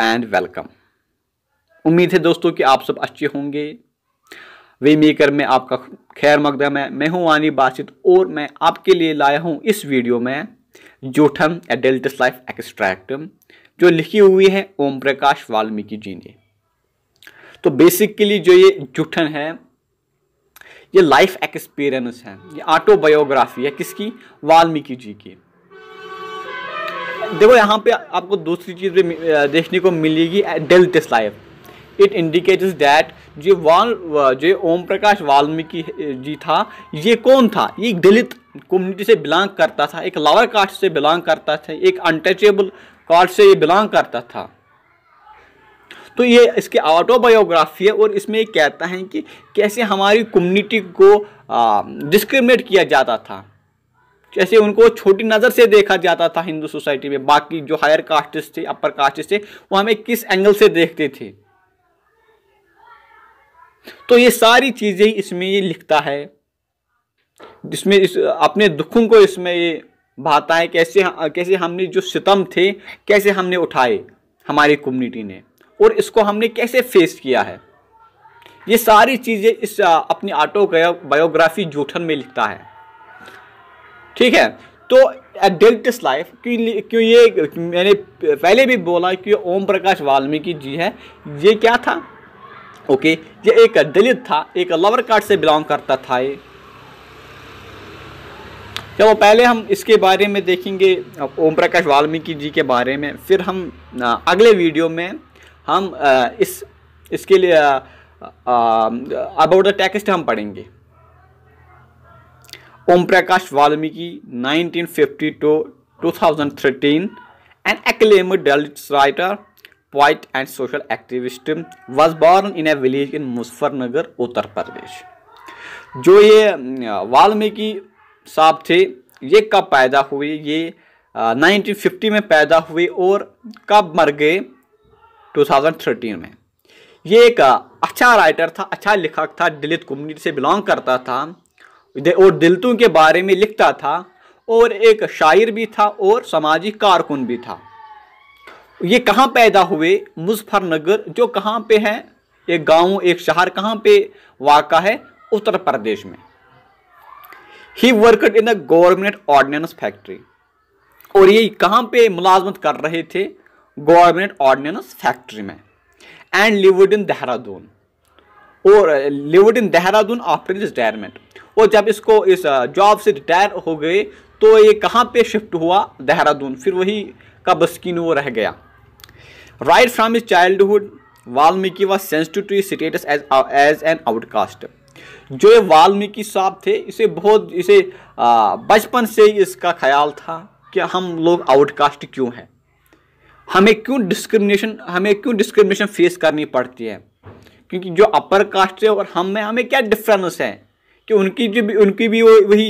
And welcome उम्मीद है दोस्तों कि आप सब अच्छे होंगे वे मेकर में आपका खैर मकदम है मैं हूं वानी बासित और मैं आपके लिए लाया हूं इस वीडियो में जोठम एडल्ट लाइफ एक्सट्रैक्ट जो लिखी हुई है ओम प्रकाश वाल्मीकि जी ने तो बेसिकली जो ये जुठन है ये लाइफ एक्सपीरियंस है ये ऑटोबायोग्राफी है किसकी वाल्मीकि जी की देखो यहाँ पे आपको दूसरी चीज़ भी देखने को मिलेगी डेल this life it indicates that जो वाल जो ओम प्रकाश वाल्मीकि जी था ये कौन था ये दलित कम्युनिटी से बिलोंग करता था एक लावर कास्ट से बिलोंग करता था एक अनटचेबल कास्ट से ये बिलोंग करता था तो ये इसकी ऑटोबायोग्राफी है और इसमें ये कहता है कि कैसे हमारी कम्युनिटी को डिस्क्रिमिनेट किया जाता था जैसे उनको छोटी नज़र से देखा जाता था हिंदू सोसाइटी में बाकी जो हायर कास्ट थे अपर कास्ट थे वो हमें किस एंगल से देखते थे तो ये सारी चीज़ें इसमें ये लिखता है जिसमें इस अपने दुखों को इसमें ये भाता है कैसे कैसे हमने जो सितम थे कैसे हमने उठाए हमारी कम्युनिटी ने और इसको हमने कैसे फेस किया है ये सारी चीज़ें इस अपनी ऑटो बायोग्राफी जूठन में लिखता है ठीक है तो एडल्टिस लाइफ क्यों क्यों ये मैंने पहले भी बोला कि ओम प्रकाश वाल्मीकि जी है ये क्या था ओके ये एक दलित था एक लवर कार्ड से बिलोंग करता था ये चलो पहले हम इसके बारे में देखेंगे ओम प्रकाश वाल्मीकि जी के बारे में फिर हम अगले वीडियो में हम इस इसके लिए अबाउट द टेक्स्ट हम पढ़ेंगे Om Prakash Valmiki nineteen fifty two two thousand thirteen an writer poet and social activist was born in a village in Muzaffarnagar Uttar Pradesh जो ये वाल्मीकि साहब थे ये कब पैदा हुए ये नाइनटीन फिफ्टी में पैदा हुए और कब मर गए टू थाउजेंड थर्टीन में ये एक अच्छा राइटर था अच्छा लेखक था दलित कम्युनिटी से बिलोंग करता था और दिलतों के बारे में लिखता था और एक शायर भी था और सामाजिक कारकुन भी था ये कहाँ पैदा हुए मुजफ्फरनगर जो कहाँ पे है एक गांव एक शहर कहाँ पे वाक़ है उत्तर प्रदेश में ही worked in a government ordnance factory और ये कहाँ पे मुलाजमत कर रहे थे गवर्नमेंट ऑर्डिनेंस फैक्ट्री में एंड लिवड इन देहरादून और lived in Dehradun after retirement और जब इसको इस जॉब से रिटायर हो गए तो ये कहाँ पे शिफ्ट हुआ देहरादून फिर वही का बस्किन वो रह गया right from his childhood Valmiki was sensitive to status as as an outcast जो ये वाल्मीकि साहब थे इसे बहुत इसे बचपन से ही इसका ख्याल था कि हम लोग आउटकास्ट क्यों हैं हमें क्यों डिस्क्रिमिनेशन हमें क्यों डिस्क्रिमिनेशन फेस करनी पड़ती है क्योंकि जो अपर कास्ट है और हम में हमें क्या डिफरेंस है कि उनकी जो भी उनकी भी वो वही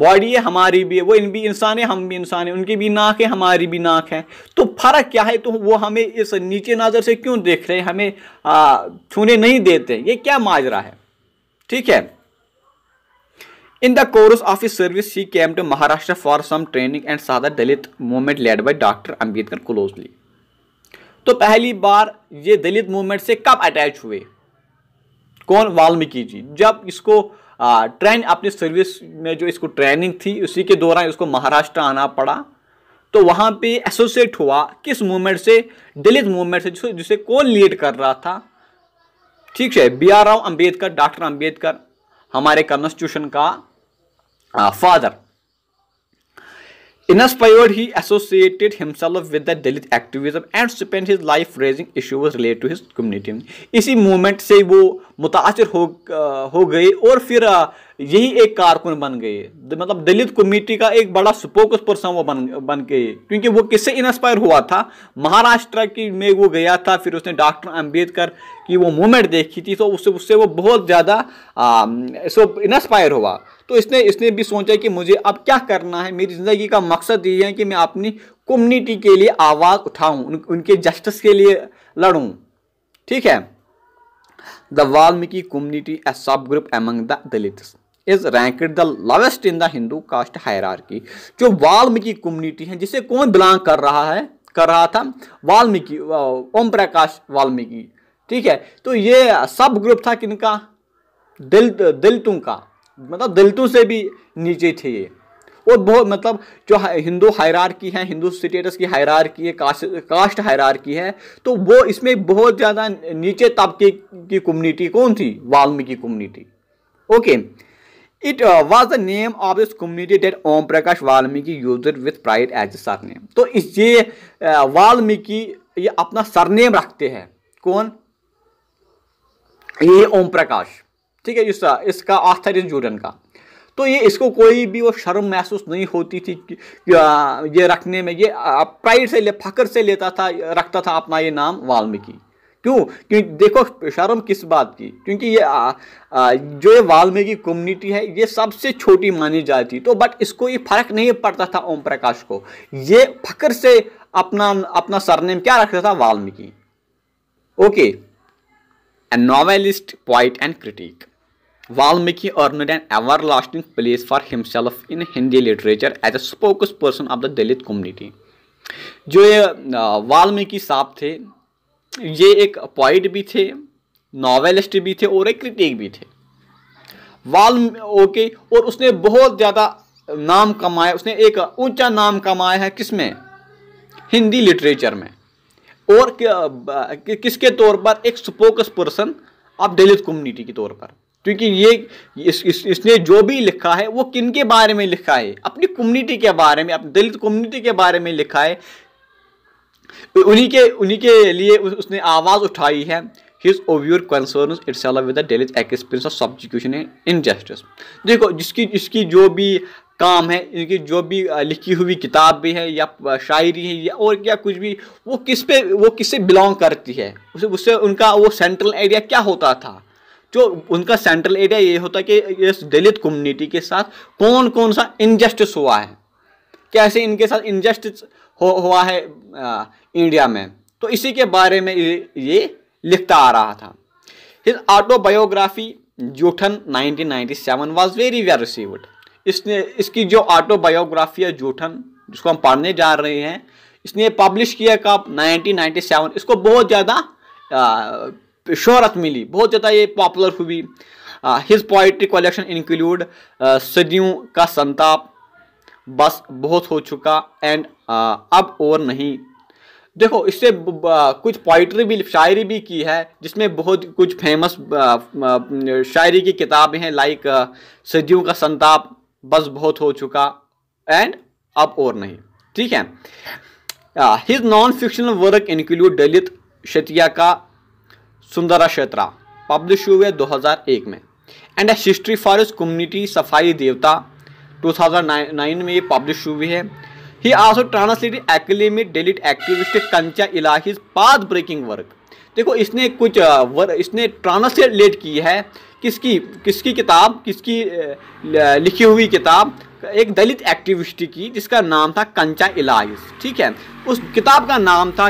बॉडी है हमारी भी है वो इन भी इंसान है हम भी इंसान है उनकी भी नाक है हमारी भी नाक है तो फ़र्क क्या है तो वो हमें इस नीचे नज़र से क्यों देख रहे हैं हमें छूने नहीं देते ये क्या माजरा है ठीक है in the course of his service he came to Maharashtra for some training and सादर Dalit movement led by doctor Ambedkar closely तो पहली बार ये दलित मूवमेंट से कब अटैच हुए कौन वाल्मीकि जी जब इसको ट्रेन अपनी सर्विस में जो इसको ट्रेनिंग थी उसी के दौरान इसको महाराष्ट्र आना पड़ा तो वहाँ पे एसोसिएट हुआ किस मूवमेंट से दलित मूवमेंट से जिसे जिसे कौन लीड कर रहा था ठीक है B R Rao Ambedkar doctor Ambedkar हमारे कॉन्स्टिट्यूशन का father inspired he associated himself with the Dalit activism and spent his life raising issues related to his community. इसी मूवमेंट से वो मुतासर हो हो गए और फिर यही एक कारकुन बन गए मतलब दलित कम्युनिटी का एक बड़ा स्पोक्स पर्सन वो बन बन गए क्योंकि वो किससे इंस्पायर हुआ था महाराष्ट्र की में वो गया था फिर उसने डॉक्टर अम्बेडकर की वो मूवमेंट देखी थी तो उससे उससे वो बहुत ज़्यादा इंस्पायर हुआ तो इसने इसने भी सोचा कि मुझे अब क्या करना है मेरी ज़िंदगी का मकसद ये है कि मैं अपनी कम्युनिटी के लिए आवाज़ उठाऊँ उन, उनके जस्टिस के लिए लड़ूँ ठीक है the Valmiki community a subgroup among the Dalits is ranked the lowest in the Hindu caste hierarchy जो वाल्मीकि कम्युनिटी है जिसे कौन बिलोंग कर रहा है कर रहा था वाल्मीकि ओम प्रकाश वाल्मीकि ठीक है तो ये सब ग्रुप था किनका दलित दलितों का मतलब दलितों से भी नीचे थे ये और बहुत मतलब जो हिंदू हायरार की है हिंदू स्टेटस की हायरार की है कास्ट कास्ट हायरार की है तो वो इसमें बहुत ज़्यादा नीचे तबके की कम्युनिटी कौन थी Valmiki community okay it was the name of this community that Om Prakash Valmiki used with pride as surname तो इस ये uh, वाल्मीकि ये अपना सरनेम रखते हैं कौन ये ओम प्रकाश ठीक है इस इसका आस्था इस जूडन का तो ये इसको कोई भी वो शर्म महसूस नहीं होती थी ये रखने में ये प्राइड से ले फकर से लेता था रखता था अपना ये नाम वाल्मीकि क्यों क्योंकि देखो शर्म किस बात की क्योंकि ये आ, आ, जो ये वाल्मीकि कम्युनिटी है ये सबसे छोटी मानी जाती तो बट इसको ये फर्क नहीं पड़ता था ओम प्रकाश को ये फकर से अपना अपना सरनेम क्या रखता था Valmiki okay a novelist poet and critic Valmiki earned an everlasting place for himself in Hindi literature as a spokesperson of the Dalit community. जो ये वाल्मीकि साहब थे ये एक पॉइट भी थे नॉवेलिस्ट भी थे और एक क्रिटिक भी थे वाल ओके और उसने बहुत ज़्यादा नाम कमाया उसने एक ऊंचा नाम कमाया है किसमें हिंदी लिटरेचर में और किसके तौर पर एक spokesperson of Dalit community के तौर पर क्योंकि ये इस, इस, इसने जो भी लिखा है वो किन के बारे में लिखा है अपनी कम्युनिटी के बारे में अपनी दलित कम्युनिटी के बारे में लिखा है उन्हीं के उन्हीं के लिए उस, उसने आवाज़ उठाई है his oeuvre concern its with the Dalits experience of subjugation and justice देखो जिसकी जिसकी जो भी काम है इनकी जो भी लिखी हुई किताब भी है या शायरी है या और क्या कुछ भी वो किस पे वो किससे बिलोंग करती है उसे उससे उनका वो सेंट्रल एरिया क्या होता था जो उनका सेंट्रल एरिया ये होता है कि इस दलित कम्युनिटी के साथ कौन कौन सा इनजस्टिस हुआ है कैसे इनके साथ इनजस्टिस हो, हुआ है आ, इंडिया में तो इसी के बारे में ये, ये लिखता आ रहा था his autobiography Joothan 1997 was very well received इसने इसकी जो ऑटोबायोग्राफी है जूठन जिसको हम पढ़ने जा रहे हैं इसने पब्लिश किया कब 1997 इसको बहुत ज़्यादा शहरत मिली बहुत ज़्यादा ये पॉपुलर हुई हिज पोइट्री कलेक्शन इंक्लूड सदियों का संताप बस बहुत हो चुका एंड अब और नहीं देखो इससे कुछ पोइट्री भी शायरी भी की है जिसमें बहुत कुछ फेमस शायरी की किताबें हैं लाइक सदियों का संताप बस बहुत हो चुका एंड अब और नहीं ठीक है his non fictional work include Dalit शतिया का सुंदरा क्षेत्रा पब्लिश हुए 2001 में एंड हिस्ट्री फॉर इस कम्युनिटी सफाई देवता 2009 में ये पब्लिश हुई है he also translated academic Dalit activist Kancha Ilaiah's path breaking work देखो इसने कुछ वर, इसने ट्रांसलेट की है किसकी किसकी किताब किसकी लिखी हुई किताब एक दलित एक्टिविस्ट की जिसका नाम था कंचा इलाइस ठीक है उस किताब का नाम था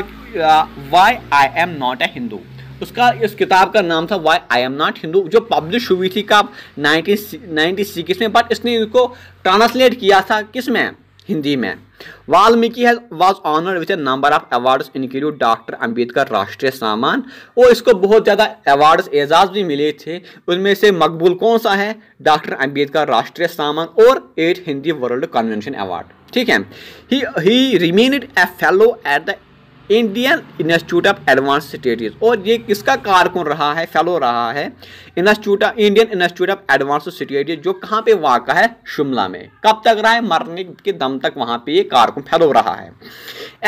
why I am not a Hindu उसका इस किताब का नाम था why I am not Hindu जो पब्लिश हुई थी कब नाइनटीन नाइनटी सिक्स में बट इसने इसको ट्रांसलेट किया था किस में हिंदी में वाल्मीकि है was honoured with number of awards include doctor Ambedkar Rashtriya Samman और इसको बहुत ज़्यादा अवार्ड्स एजाज भी मिले थे उनमें से मकबूल कौन सा है डॉक्टर अंबेडकर राष्ट्रीय सामान और at Hindi world convention award ठीक है he remained a fellow at the Indian institute of advance studies और ये किसका कारकुन रहा है फेलो रहा है institute of Indian institute of advance studies जो कहाँ पे वाक़ है शिमला में कब तक रहा है मरने के दम तक वहाँ पे ये कारकुन फेलो रहा है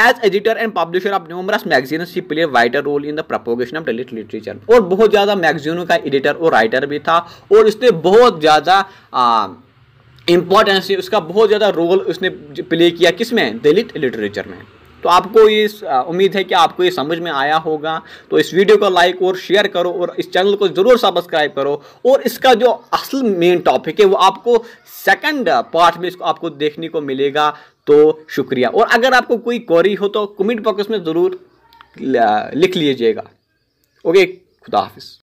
as editor and publisher of numerous magazines play vital role in the propagation of Dalit literature और बहुत ज़्यादा मैगजीनों का एडिटर और राइटर भी था और इसने बहुत ज़्यादा इम्पोर्टेंस उसका बहुत ज़्यादा रोल उसने प्ले किया किस में दलित लिटरेचर में तो आपको ये उम्मीद है कि आपको ये समझ में आया होगा तो इस वीडियो को लाइक और शेयर करो और इस चैनल को ज़रूर सब्सक्राइब करो और इसका जो असल मेन टॉपिक है वो आपको सेकंड पार्ट में इसको आपको देखने को मिलेगा तो शुक्रिया और अगर आपको कोई क्वारी हो तो कमेंट बॉक्स में ज़रूर लिख लीजिएगा ओके खुदा हाफिज़